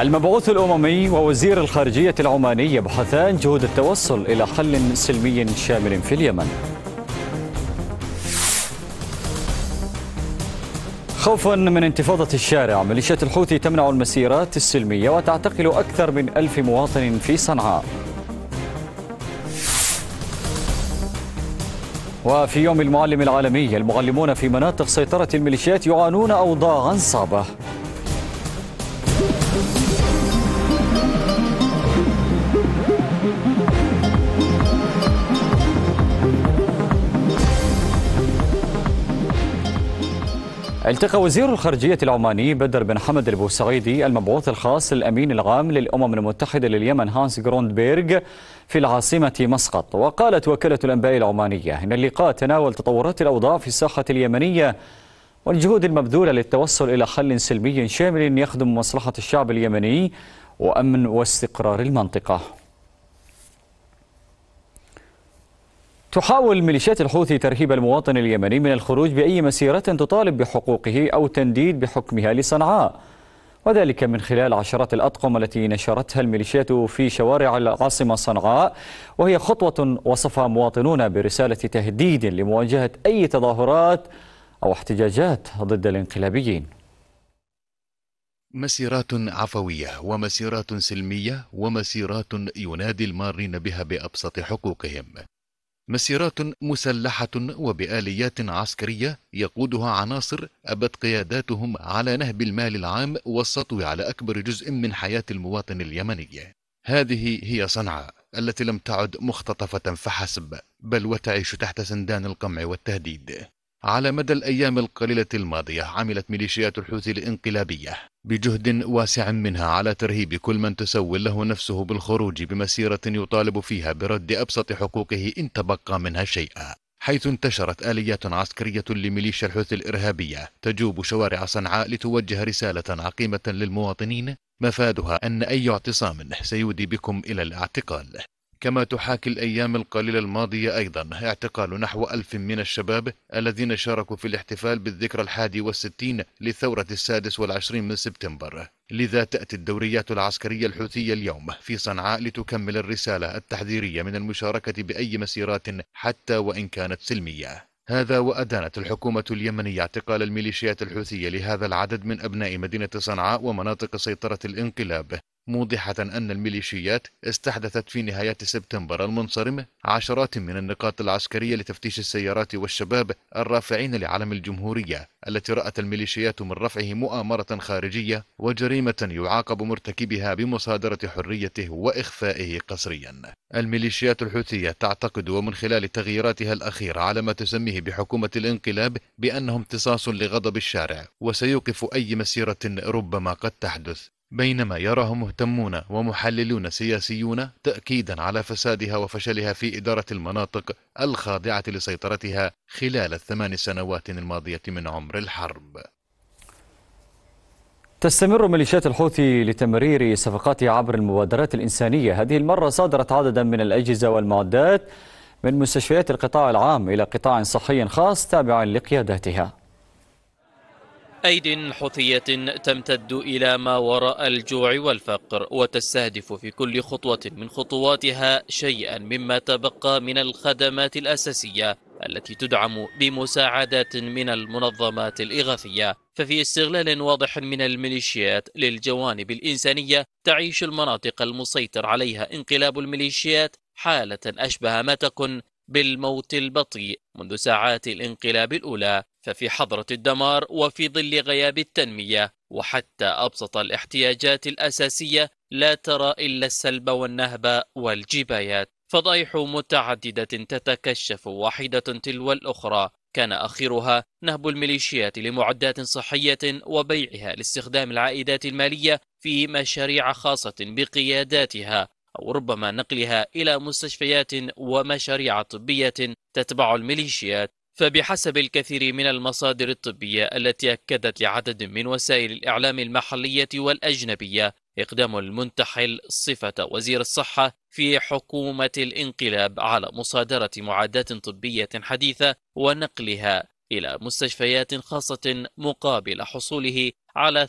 المبعوث الأممي ووزير الخارجية العماني يبحثان جهود التوصل إلى حل سلمي شامل في اليمن خوفا من انتفاضة الشارع ميليشيات الحوثي تمنع المسيرات السلمية وتعتقل أكثر من ألف مواطن في صنعاء وفي يوم المعلم العالمي المعلمون في مناطق سيطرة الميليشيات يعانون أوضاعا صعبة التقى وزير الخارجية العماني بدر بن حمد البوسعيدي المبعوث الخاص الأمين العام للأمم المتحدة لليمن هانس جروندبيرغ في العاصمة مسقط وقالت وكالة الأنباء العمانية إن اللقاء تناول تطورات الأوضاع في الساحة اليمنية والجهود المبذولة للتوصل إلى حل سلمي شامل يخدم مصلحة الشعب اليمني وأمن واستقرار المنطقة تحاول ميليشيات الحوثي ترهيب المواطن اليمني من الخروج بأي مسيرة تطالب بحقوقه أو تنديد بحكمها لصنعاء وذلك من خلال عشرات الأطقم التي نشرتها الميليشيات في شوارع العاصمة صنعاء وهي خطوة وصفها مواطنون برسالة تهديد لمواجهة أي تظاهرات أو احتجاجات ضد الانقلابيين مسيرات عفوية ومسيرات سلمية ومسيرات ينادي المارين بها بأبسط حقوقهم مسيرات مسلحة وبآليات عسكرية يقودها عناصر أبت قياداتهم على نهب المال العام والسطو على أكبر جزء من حياة المواطن اليمني هذه هي صنعاء التي لم تعد مختطفة فحسب بل وتعيش تحت سندان القمع والتهديد على مدى الأيام القليلة الماضية عملت ميليشيات الحوثي الإنقلابية بجهد واسع منها على ترهيب كل من تسول له نفسه بالخروج بمسيرة يطالب فيها برد أبسط حقوقه إن تبقى منها شيئا حيث انتشرت آليات عسكرية لميليشيا الحوثي الإرهابية تجوب شوارع صنعاء لتوجه رسالة عقيمة للمواطنين مفادها أن أي اعتصام سيودي بكم إلى الاعتقال كما تحاكي الأيام القليلة الماضية أيضا اعتقال نحو ألف من الشباب الذين شاركوا في الاحتفال بالذكرى الحادي والستين لثورة السادس والعشرين من سبتمبر لذا تأتي الدوريات العسكرية الحوثية اليوم في صنعاء لتكمل الرسالة التحذيرية من المشاركة بأي مسيرات حتى وإن كانت سلمية هذا وأدانت الحكومة اليمنية اعتقال الميليشيات الحوثية لهذا العدد من أبناء مدينة صنعاء ومناطق سيطرة الانقلاب موضحة أن الميليشيات استحدثت في نهاية سبتمبر المنصرمة عشرات من النقاط العسكرية لتفتيش السيارات والشباب الرافعين لعلم الجمهورية التي رأت الميليشيات من رفعه مؤامرة خارجية وجريمة يعاقب مرتكبها بمصادرة حريته وإخفائه قسريا الميليشيات الحوثية تعتقد ومن خلال تغييراتها الأخيرة على ما تسميه بحكومة الانقلاب بأنه امتصاص لغضب الشارع وسيوقف أي مسيرة ربما قد تحدث بينما يراه مهتمون ومحللون سياسيون تأكيدا على فسادها وفشلها في إدارة المناطق الخاضعة لسيطرتها خلال الثمان سنوات الماضية من عمر الحرب تستمر ميليشيات الحوثي لتمرير صفقاتها عبر المبادرات الإنسانية هذه المرة صادرت عددا من الأجهزة والمعدات من مستشفيات القطاع العام إلى قطاع صحي خاص تابع لقيادتها أيد حثية تمتد إلى ما وراء الجوع والفقر وتستهدف في كل خطوة من خطواتها شيئا مما تبقى من الخدمات الأساسية التي تدعم بمساعدات من المنظمات الإغاثية ففي استغلال واضح من الميليشيات للجوانب الإنسانية تعيش المناطق المسيطر عليها انقلاب الميليشيات حالة أشبه ما تكن بالموت البطيء منذ ساعات الانقلاب الأولى ففي حضرة الدمار وفي ظل غياب التنمية وحتى أبسط الاحتياجات الأساسية لا ترى إلا السلب والنهب والجبايات فضايح متعددة تتكشف واحدة تلو الأخرى كان آخرها نهب الميليشيات لمعدات صحية وبيعها لاستخدام العائدات المالية في مشاريع خاصة بقياداتها أو ربما نقلها إلى مستشفيات ومشاريع طبية تتبع الميليشيات فبحسب الكثير من المصادر الطبية التي أكدت لعدد من وسائل الإعلام المحلية والأجنبية إقدام المنتحل صفة وزير الصحة في حكومة الانقلاب على مصادرة معدات طبية حديثة ونقلها إلى مستشفيات خاصة مقابل حصوله على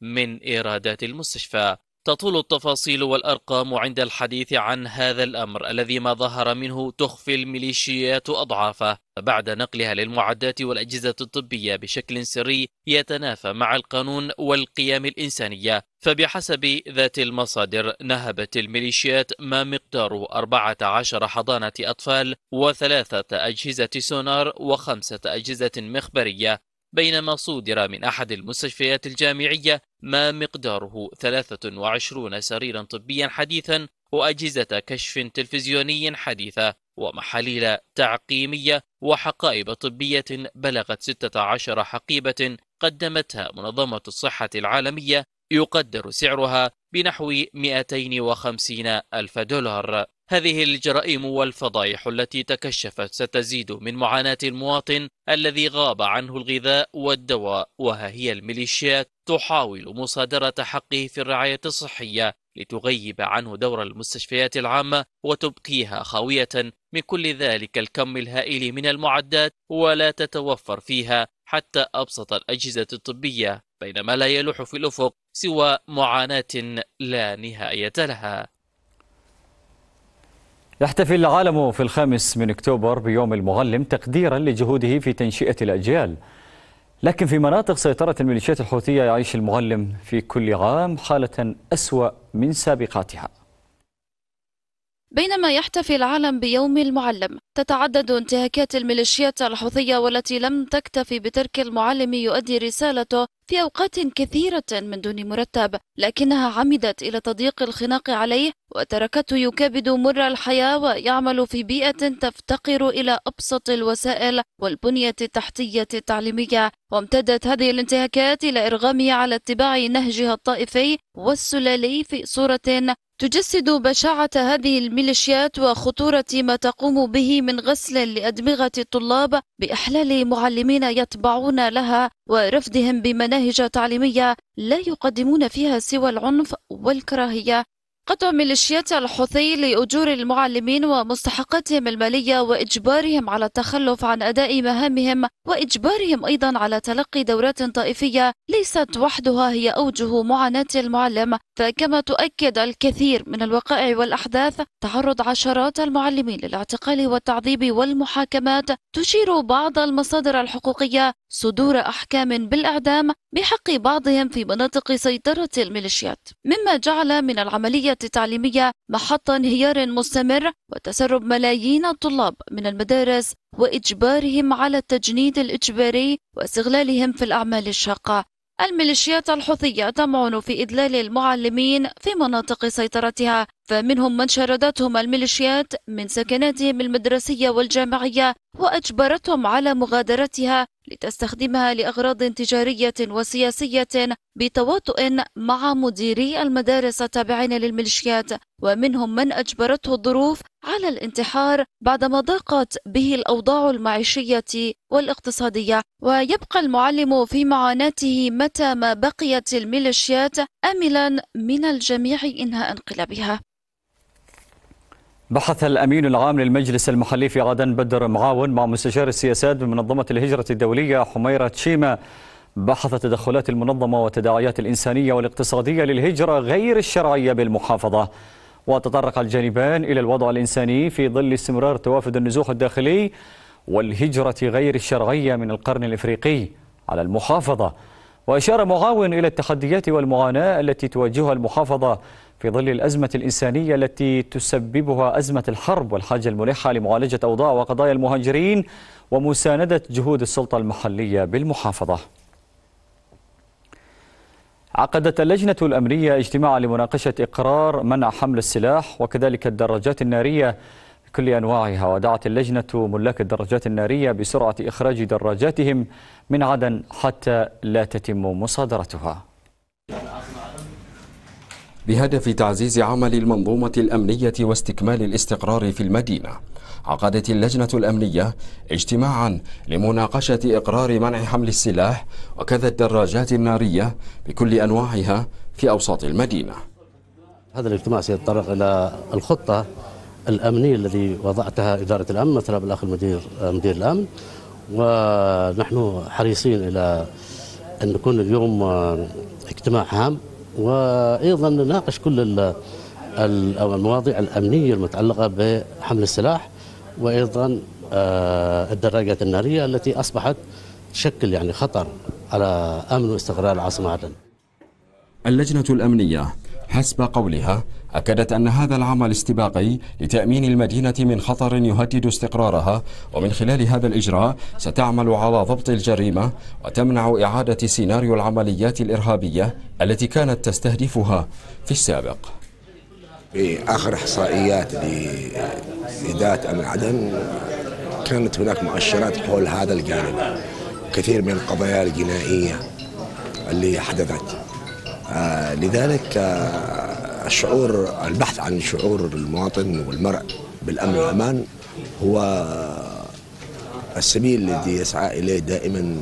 30% من إيرادات المستشفى تطول التفاصيل والأرقام عند الحديث عن هذا الأمر الذي ما ظهر منه تخفي الميليشيات أضعافه فبعد نقلها للمعدات والأجهزة الطبية بشكل سري يتنافى مع القانون والقيم الإنسانية فبحسب ذات المصادر نهبت الميليشيات ما مقداره 14 حضانة أطفال وثلاثة أجهزة سونار وخمسة أجهزة مخبرية بينما صودر من أحد المستشفيات الجامعية ما مقداره 23 سريرا طبيا حديثا وأجهزة كشف تلفزيوني حديثة ومحاليل تعقيمية وحقائب طبية بلغت 16 حقيبة قدمتها منظمة الصحة العالمية يقدر سعرها بنحو 250 ألف دولار هذه الجرائم والفضايح التي تكشفت ستزيد من معاناة المواطن الذي غاب عنه الغذاء والدواء وها هي الميليشيات تحاول مصادرة حقه في الرعاية الصحية لتغيب عنه دور المستشفيات العامة وتبقيها خاوية من كل ذلك الكم الهائل من المعدات ولا تتوفر فيها حتى أبسط الأجهزة الطبية بينما لا يلوح في الأفق سوى معاناة لا نهاية لها يحتفل العالم في الخامس من أكتوبر بيوم المعلم تقديرا لجهوده في تنشئة الأجيال لكن في مناطق سيطرة الميليشيات الحوثية يعيش المعلم في كل عام حالة أسوأ من سابقاتها بينما يحتفي العالم بيوم المعلم تتعدد انتهاكات الميليشيات الحوثية والتي لم تكتفي بترك المعلم يؤدي رسالته في أوقات كثيرة من دون مرتب لكنها عمدت إلى تضييق الخناق عليه وتركته يكابد مر الحياة ويعمل في بيئة تفتقر إلى أبسط الوسائل والبنية التحتية التعليمية وامتدت هذه الانتهاكات إلى إرغامه على اتباع نهجها الطائفي والسلالي في صورة تجسد بشاعة هذه الميليشيات وخطورة ما تقوم به من غسل لأدمغة الطلاب بإحلال معلمين يتبعون لها ورفدهم بمناهج تعليمية لا يقدمون فيها سوى العنف والكراهية قطع ميليشيات الحوثي لأجور المعلمين ومستحقاتهم المالية وإجبارهم على التخلف عن أداء مهامهم وإجبارهم أيضا على تلقي دورات طائفية ليست وحدها هي أوجه معاناة المعلم فكما تؤكد الكثير من الوقائع والأحداث تعرض عشرات المعلمين للاعتقال والتعذيب والمحاكمات تشير بعض المصادر الحقوقية صدور أحكام بالإعدام بحق بعضهم في مناطق سيطرة الميليشيات مما جعل من العملية التعليمية محط انهيار مستمر وتسرب ملايين الطلاب من المدارس وإجبارهم على التجنيد الإجباري واستغلالهم في الأعمال الشاقة الميليشيات الحوثية تمعن في إدلال المعلمين في مناطق سيطرتها فمنهم من شردتهم الميليشيات من سكناتهم المدرسية والجامعية وأجبرتهم على مغادرتها لتستخدمها لأغراض تجارية وسياسية بتواطؤ مع مديري المدارس التابعين للميليشيات ومنهم من أجبرته الظروف على الانتحار بعدما ضاقت به الأوضاع المعيشية والاقتصادية ويبقى المعلم في معاناته متى ما بقيت الميليشيات آملا من الجميع إنهاء انقلابها بحث الأمين العام للمجلس المحلي في عدن بدر معاون مع مستشار السياسات بمنظمة الهجرة الدولية حميرة شيما بحث تدخلات المنظمة والتداعيات الإنسانية والاقتصادية للهجرة غير الشرعية بالمحافظة وتطرق الجانبان إلى الوضع الإنساني في ظل استمرار توافد النزوح الداخلي والهجرة غير الشرعية من القرن الإفريقي على المحافظة وأشار معاون إلى التحديات والمعاناة التي تواجهها المحافظة في ظل الأزمة الإنسانية التي تسببها أزمة الحرب والحاجة الملحة لمعالجة أوضاع وقضايا المهاجرين ومساندة جهود السلطة المحلية بالمحافظة عقدت اللجنة الأمنية اجتماعا لمناقشة إقرار منع حمل السلاح وكذلك الدراجات النارية بكل أنواعها ودعت اللجنة ملاك الدراجات النارية بسرعة إخراج دراجاتهم من عدن حتى لا تتم مصادرتها بهدف تعزيز عمل المنظومة الأمنية واستكمال الاستقرار في المدينة عقدت اللجنة الأمنية اجتماعا لمناقشة إقرار منع حمل السلاح وكذا الدراجات النارية بكل أنواعها في أوساط المدينة هذا الاجتماع سيتطرق إلى الخطة الأمنية التي وضعتها إدارة الأمن مثلا بالأخ المدير مدير الأمن ونحن حريصين إلى أن يكون اليوم اجتماع هام وايضا نناقش كل المواضيع الامنيه المتعلقه بحمل السلاح وايضا آه، الدراجات الناريه التي اصبحت تشكل يعني خطر على امن واستقرار العاصمه عدن. اللجنه الامنيه حسب قولها أكدت أن هذا العمل استباقي لتأمين المدينة من خطر يهدد استقرارها ومن خلال هذا الإجراء ستعمل على ضبط الجريمة وتمنع إعادة سيناريو العمليات الإرهابية التي كانت تستهدفها في السابق في آخر إحصائيات لإدارة أمن عدن كانت هناك مؤشرات حول هذا الجانب كثير من القضايا الجنائية اللي حدثت لذلك آه، الشعور البحث عن شعور المواطن والمرء بالامن والامان هو السبيل الذي يسعى اليه دائما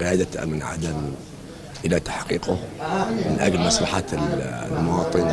قياده امن عدن الى تحقيقه من اجل مصلحه المواطن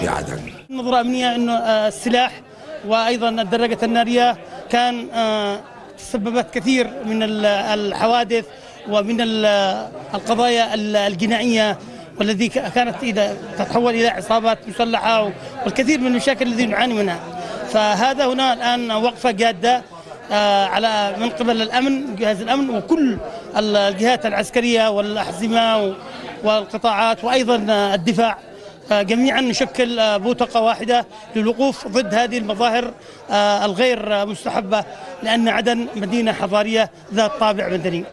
في عدن. نظره امنيه انه آه، السلاح وايضا الدراجه الناريه كان آه، تسببت كثير من الحوادث ومن القضايا الجنائيه والذي كانت إذا تتحول إلى عصابات مسلحة والكثير من المشاكل التي نعاني منها فهذا هنا الآن وقفة جادة آه، على من قبل الأمن جهاز الأمن وكل الجهات العسكرية والأحزمة والقطاعات وأيضا الدفاع آه، جميعا نشكل آه، بوتقة واحدة للوقوف ضد هذه المظاهر الغير مستحبة لأن عدن مدينة حضارية ذات طابع مدني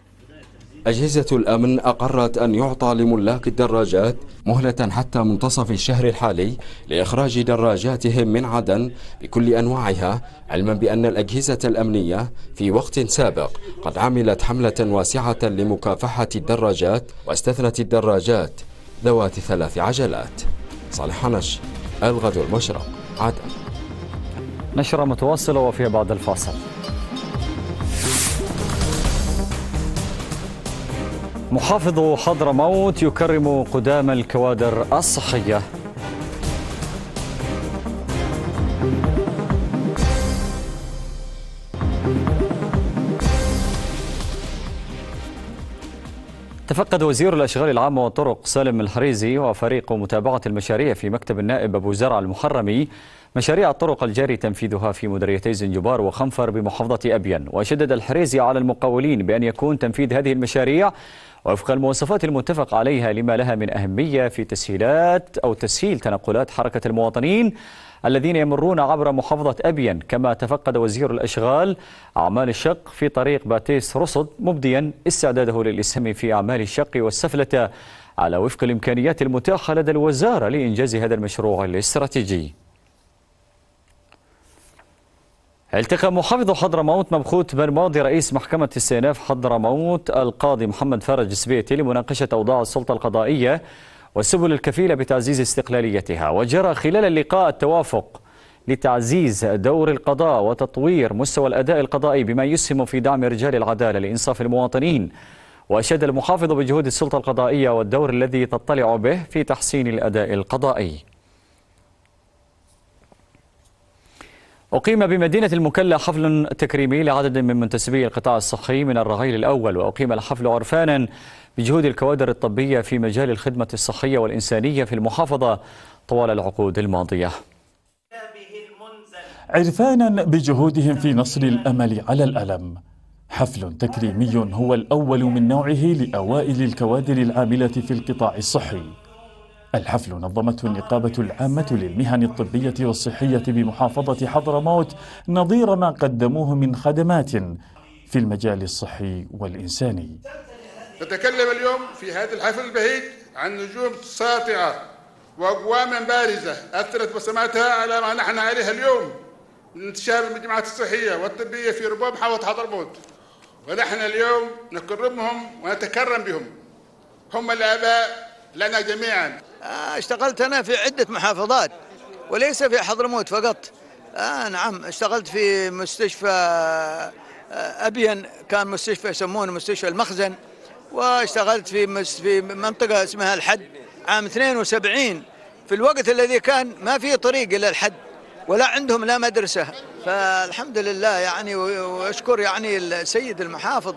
أجهزة الأمن أقرت أن يعطى لملاك الدراجات مهلة حتى منتصف الشهر الحالي لإخراج دراجاتهم من عدن بكل أنواعها علما بأن الأجهزة الأمنية في وقت سابق قد عملت حملة واسعة لمكافحة الدراجات واستثنت الدراجات ذوات ثلاث عجلات صالح حنش الغد المشرق عدن نشرة متواصلة وفي بعد الفاصل محافظ حضرموت يكرم قدام الكوادر الصحية تفقد وزير الأشغال العامة والطرق سالم الحريزي وفريق متابعة المشاريع في مكتب النائب أبو زرع المحرمي مشاريع الطرق الجاري تنفيذها في مديريتي زنجبار وخنفر بمحافظة أبين وشدد الحريزي على المقاولين بأن يكون تنفيذ هذه المشاريع وفق المواصفات المتفق عليها لما لها من أهمية في تسهيلات أو تسهيل تنقلات حركة المواطنين الذين يمرون عبر محافظة أبين كما تفقد وزير الأشغال أعمال الشق في طريق باتيس رصد مبديا استعداده للإسهام في أعمال الشق والسفلتة على وفق الإمكانيات المتاحة لدى الوزارة لإنجاز هذا المشروع الاستراتيجي التقى محافظ حضرموت مبخوت برماضي رئيس محكمة استئناف حضرموت القاضي محمد فرج السبيتي لمناقشة أوضاع السلطة القضائية والسبل الكفيلة بتعزيز استقلاليتها وجرى خلال اللقاء التوافق لتعزيز دور القضاء وتطوير مستوى الأداء القضائي بما يسهم في دعم رجال العدالة لإنصاف المواطنين وأشاد المحافظ بجهود السلطة القضائية والدور الذي تطلع به في تحسين الأداء القضائي أقيم بمدينة المكلا حفل تكريمي لعدد من منتسبي القطاع الصحي من الرغيل الأول وأقيم الحفل عرفانا بجهود الكوادر الطبية في مجال الخدمة الصحية والإنسانية في المحافظة طوال العقود الماضية عرفانا بجهودهم في نصر الأمل على الألم حفل تكريمي هو الأول من نوعه لأوائل الكوادر العاملة في القطاع الصحي الحفل نظمته النقابة العامة للمهن الطبية والصحية بمحافظة حضرموت نظير ما قدموه من خدمات في المجال الصحي والإنساني نتكلم اليوم في هذا الحفل البهيج عن نجوم ساطعة وأقواما بارزة أثرت بصماتها على ما نحن عليه اليوم من انتشار المجمعات الصحية والطبية في ربوع محافظة حضرموت ونحن اليوم نكرمهم ونتكرم بهم هم الآباء لنا جميعا آه، اشتغلت أنا في عدة محافظات وليس في حضرموت فقط آه نعم اشتغلت في مستشفى آه، أبين كان مستشفى يسمونه مستشفى المخزن واشتغلت في في منطقة اسمها الحد عام 72 في الوقت الذي كان ما في طريق إلى الحد ولا عندهم لا مدرسة فالحمد لله يعني وأشكر يعني السيد المحافظ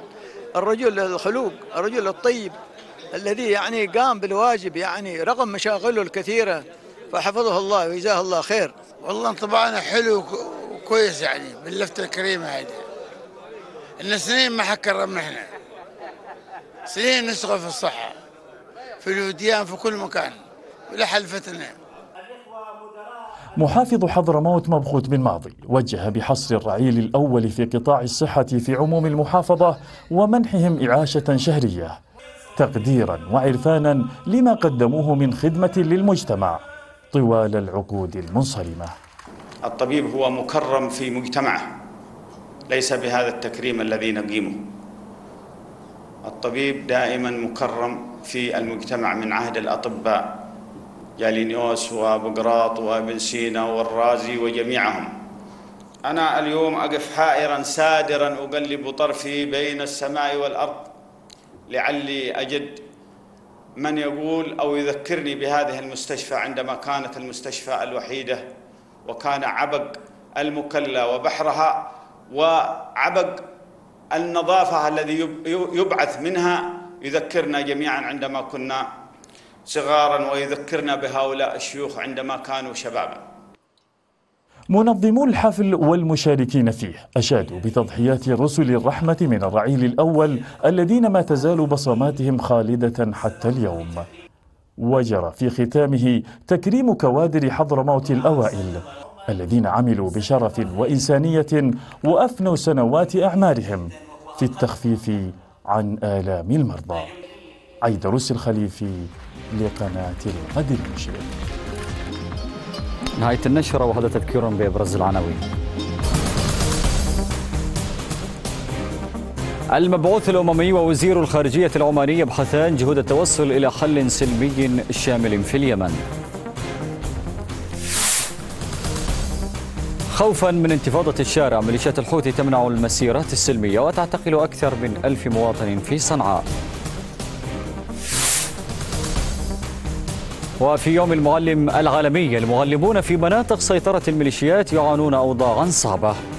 الرجل الخلوق الرجل الطيب الذي يعني قام بالواجب يعني رغم مشاغله الكثيره فحفظه الله وجزاه الله خير والله انطباعنا حلو وكويس يعني باللفته الكريمه هذه ان سنين ما حكرمنا احنا سنين نسقى في الصحه في الوديان في كل مكان حلفتنا محافظ حضرموت مبخوت بن ماضي وجه بحصر الرعيل الأول في قطاع الصحة في عموم المحافظة ومنحهم إعاشة شهرية تقديرا وعرفانا لما قدموه من خدمة للمجتمع طوال العقود المنصرمة الطبيب هو مكرم في مجتمعه ليس بهذا التكريم الذي نقيمه الطبيب دائما مكرم في المجتمع من عهد الأطباء جالينيوس وبقراط وابن سينا والرازي وجميعهم أنا اليوم أقف حائرا سادرا أقلب طرفي بين السماء والأرض لعلي أجد من يقول أو يذكرني بهذه المستشفى عندما كانت المستشفى الوحيدة وكان عبق المكلا وبحرها وعبق النظافة الذي يبعث منها يذكرنا جميعا عندما كنا صغارا ويذكرنا بهؤلاء الشيوخ عندما كانوا شبابا منظمو الحفل والمشاركين فيه أشادوا بتضحيات رسل الرحمة من الرعيل الأول الذين ما تزال بصماتهم خالدة حتى اليوم وجرى في ختامه تكريم كوادر حضرموت الأوائل الذين عملوا بشرف وإنسانية وأفنوا سنوات أعمارهم في التخفيف عن آلام المرضى عيدروس الخليفي لقناة الغد المشرق نهاية النشرة وهذا تذكير بأبرز العناوين المبعوث الأممي ووزير الخارجية العماني يبحثان جهود التوصل إلى حل سلمي شامل في اليمن خوفا من انتفاضة الشارع ميليشيات الحوثي تمنع المسيرات السلمية وتعتقل أكثر من ألف مواطن في صنعاء وفي يوم المعلم العالمي المعلمون في مناطق سيطرة الميليشيات يعانون أوضاعا صعبة